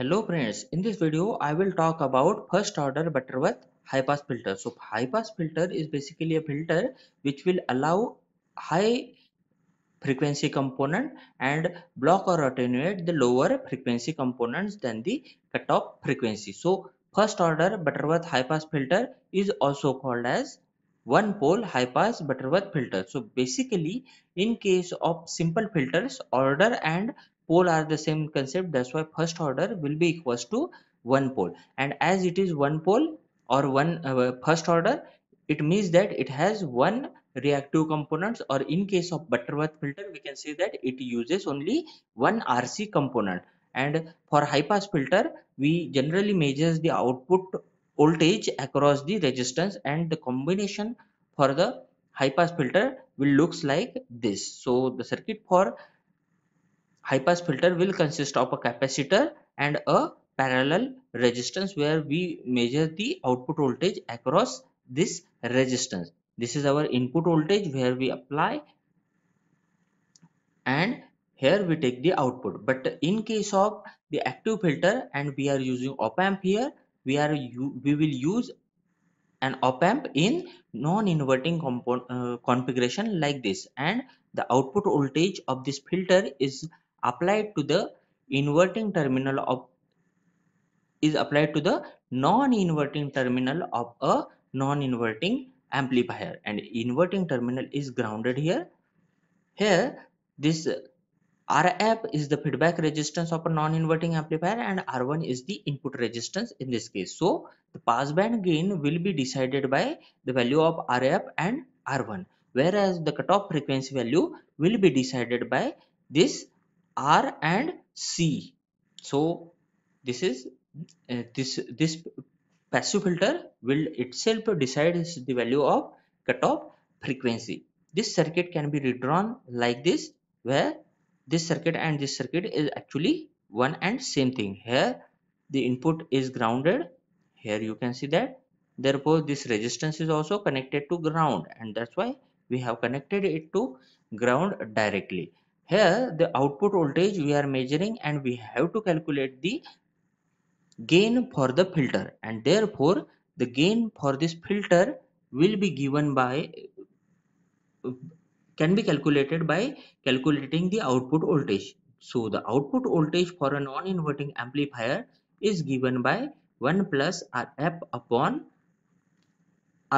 Hello friends, in this video I will talk about first order Butterworth high pass filter. So high pass filter is basically a filter which will allow high frequency component and block or attenuate the lower frequency components than the cutoff frequency. So first order Butterworth high pass filter is also called as one pole high pass Butterworth filter. So basically in case of simple filters order and pole are the same concept that's why first order will be equals to one pole and as it is one pole or one uh, first order it means that it has one reactive components or in case of butterworth filter we can say that it uses only one rc component and for high pass filter we generally measures the output voltage across the resistance and the combination for the high pass filter will looks like this so the circuit for high pass filter will consist of a capacitor and a parallel resistance where we measure the output voltage across this resistance this is our input voltage where we apply and here we take the output but in case of the active filter and we are using op amp here we are we will use an op amp in non-inverting uh, configuration like this and the output voltage of this filter is applied to the inverting terminal of is applied to the non-inverting terminal of a non-inverting amplifier and inverting terminal is grounded here here this rf is the feedback resistance of a non-inverting amplifier and r1 is the input resistance in this case so the passband gain will be decided by the value of rf and r1 whereas the cutoff frequency value will be decided by this R and C. So this is uh, this this passive filter will itself decide the value of cutoff frequency. This circuit can be redrawn like this where this circuit and this circuit is actually one and same thing. Here the input is grounded. Here you can see that. Therefore this resistance is also connected to ground and that's why we have connected it to ground directly here the output voltage we are measuring and we have to calculate the gain for the filter and therefore the gain for this filter will be given by can be calculated by calculating the output voltage so the output voltage for a non-inverting amplifier is given by 1 plus rf upon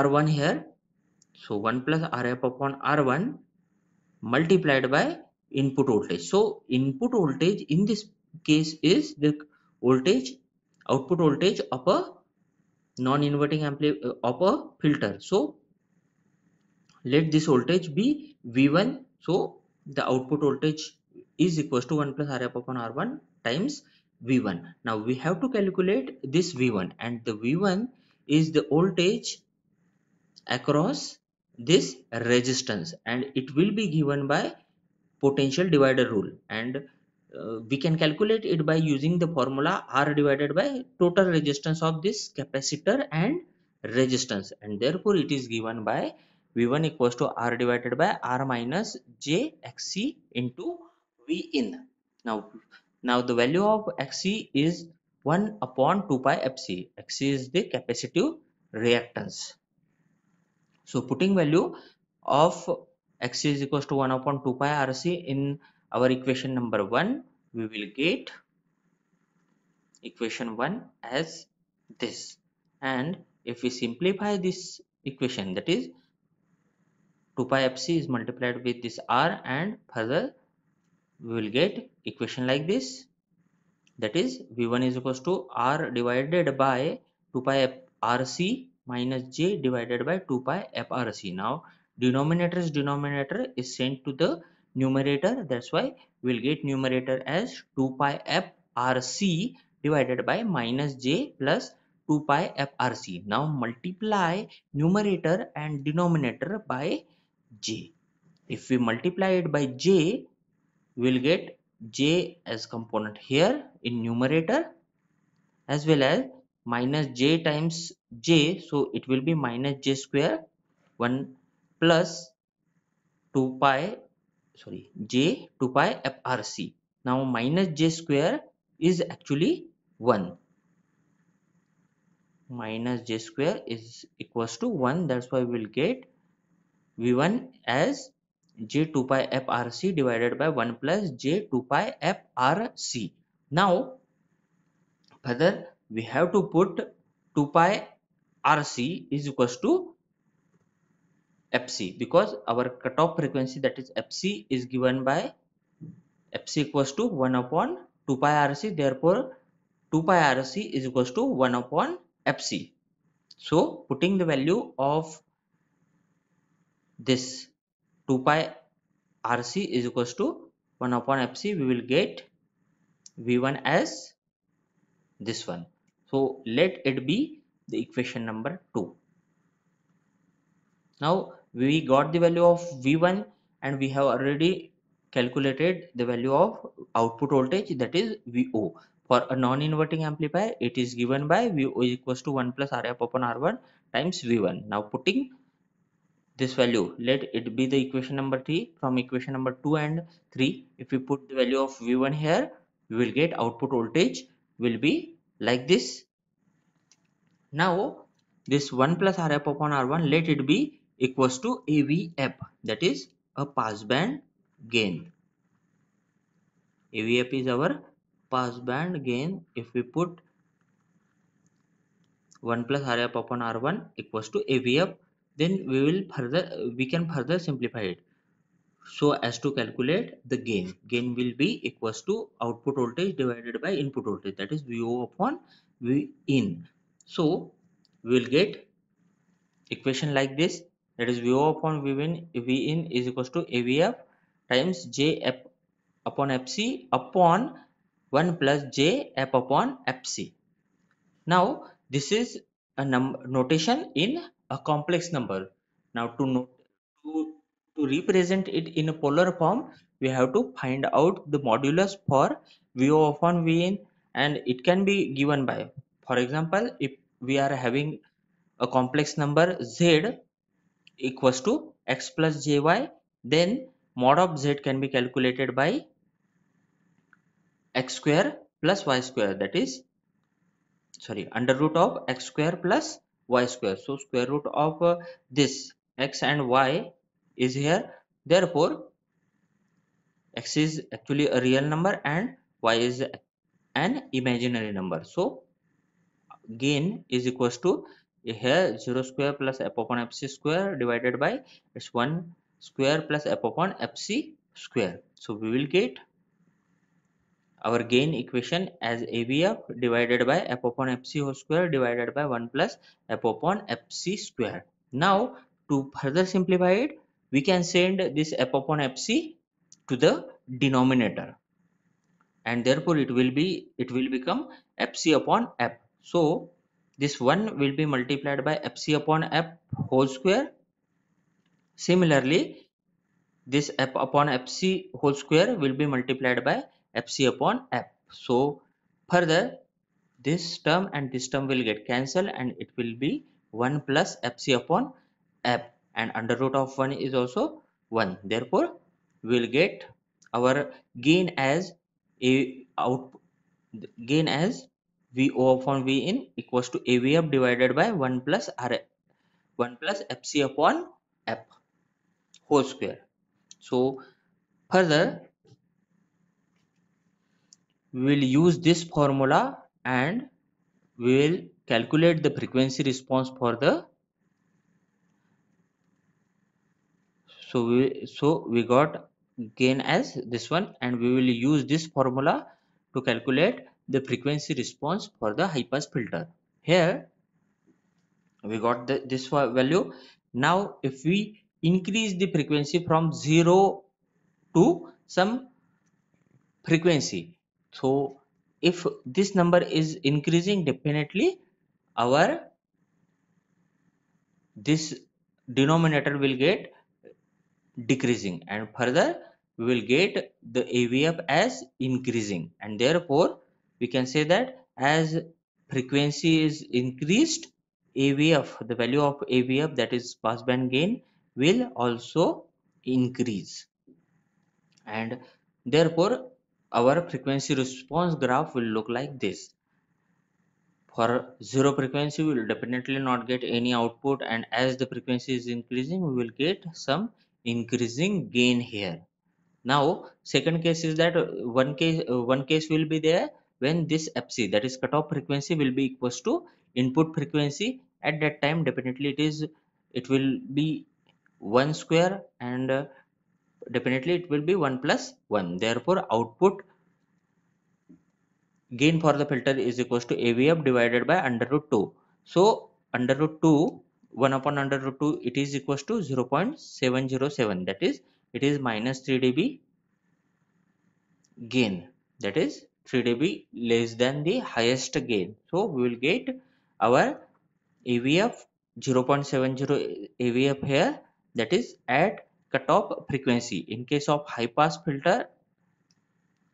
r1 here so 1 plus rf upon r1 multiplied by input voltage so input voltage in this case is the voltage output voltage of a non-inverting amplifier of a filter so let this voltage be v1 so the output voltage is equals to 1 plus rf upon r1 times v1 now we have to calculate this v1 and the v1 is the voltage across this resistance and it will be given by potential divider rule and uh, we can calculate it by using the formula R divided by total resistance of this capacitor and resistance and therefore it is given by V1 equals to R divided by R minus J XC into V in. Now, now the value of XC is 1 upon 2 pi FC. XC is the capacitive reactance. So putting value of x is equals to 1 upon 2 pi RC in our equation number 1 we will get equation 1 as this and if we simplify this equation that is 2 pi fc is multiplied with this r and further we will get equation like this that is v1 is equals to r divided by 2 pi rc minus j divided by 2 pi frc now denominator's denominator is sent to the numerator that's why we'll get numerator as 2 pi f rc divided by minus j plus 2 pi f rc now multiply numerator and denominator by j if we multiply it by j we'll get j as component here in numerator as well as minus j times j so it will be minus j square 1 plus 2 pi sorry j 2 pi frc. Now minus j square is actually 1 minus j square is equals to 1 that's why we will get v1 as j 2 pi frc divided by 1 plus j 2 pi frc. Now further we have to put 2 pi rc is equals to fc because our cutoff frequency that is fc is given by fc equals to 1 upon 2 pi rc therefore 2 pi rc is equals to 1 upon fc so putting the value of this 2 pi rc is equals to 1 upon fc we will get v1 as this one so let it be the equation number 2 now we got the value of v1 and we have already calculated the value of output voltage that is vo for a non-inverting amplifier it is given by vo is equals to 1 plus rf upon r1 times v1 now putting this value let it be the equation number 3 from equation number 2 and 3 if we put the value of v1 here we will get output voltage will be like this now this 1 plus rf upon r1 let it be equals to AVF that is a passband gain. AVF is our passband gain if we put 1 plus RF upon R1 equals to AVF then we will further we can further simplify it so as to calculate the gain gain will be equals to output voltage divided by input voltage that is VO upon V in so we will get equation like this that is VO upon Vin, Vin is equals to AVF times J F upon FC upon 1 plus J F upon FC. Now this is a notation in a complex number. Now to, note, to, to represent it in a polar form, we have to find out the modulus for VO upon Vin and it can be given by, for example, if we are having a complex number Z equals to x plus jy then mod of z can be calculated by x square plus y square that is sorry under root of x square plus y square so square root of uh, this x and y is here therefore x is actually a real number and y is an imaginary number so gain is equals to here 0 square plus f upon fc square divided by it's 1 square plus f upon fc square so we will get our gain equation as AVF divided by f upon fc whole square divided by 1 plus f upon fc square. Now to further simplify it, we can send this f upon fc to the denominator and therefore it will be it will become fc upon f. So this 1 will be multiplied by fc upon f whole square similarly this f upon fc whole square will be multiplied by fc upon f so further this term and this term will get cancelled and it will be 1 plus fc upon f and under root of 1 is also 1 therefore we will get our gain as a out gain as V O upon V in equals to AV divided by 1 plus R 1 plus FC upon F whole square. So further we will use this formula and we will calculate the frequency response for the so we so we got gain as this one and we will use this formula to calculate the frequency response for the high pass filter. Here we got the, this value. Now if we increase the frequency from 0 to some frequency. So if this number is increasing definitely our this denominator will get decreasing and further we will get the AVF as increasing and therefore we can say that as frequency is increased avf the value of avf that is passband gain will also increase and therefore our frequency response graph will look like this for zero frequency we will definitely not get any output and as the frequency is increasing we will get some increasing gain here now second case is that one case one case will be there when this fc that is cutoff frequency will be equals to input frequency at that time definitely it is it will be 1 square and uh, definitely it will be 1 plus 1 therefore output gain for the filter is equals to avf divided by under root 2 so under root 2 1 upon under root 2 it is equals to 0 0.707 that is it is minus 3 db gain that is 3dB less than the highest gain. So we will get our AVF 0.70 AVF here that is at cutoff frequency. In case of high pass filter,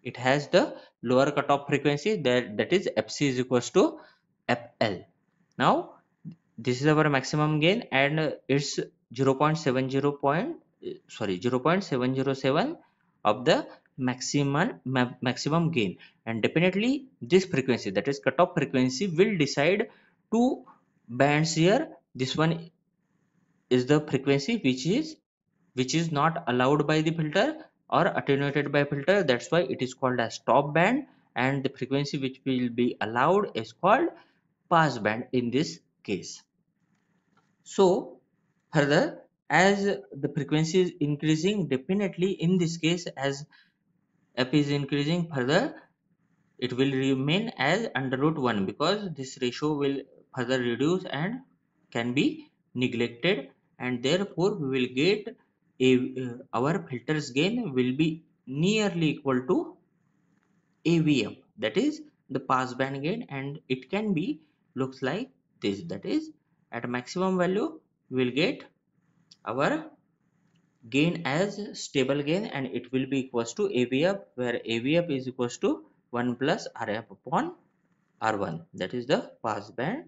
it has the lower cutoff frequency that, that is FC is equals to FL. Now this is our maximum gain and it's 0.70 point sorry 0.707 of the maximum ma maximum gain and definitely this frequency that is cutoff frequency will decide two bands here this one is the frequency which is which is not allowed by the filter or attenuated by filter that's why it is called as stop band and the frequency which will be allowed is called pass band in this case so further as the frequency is increasing definitely in this case as f is increasing further it will remain as under root 1 because this ratio will further reduce and can be neglected and therefore we will get a, uh, our filters gain will be nearly equal to AVM, that is the pass band gain and it can be looks like this that is at maximum value we will get our gain as stable gain and it will be equals to AVF where AVF is equals to 1 plus RF upon R1 that is the passband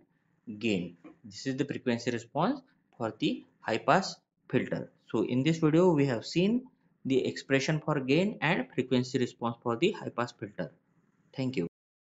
gain. This is the frequency response for the high pass filter. So in this video we have seen the expression for gain and frequency response for the high pass filter. Thank you.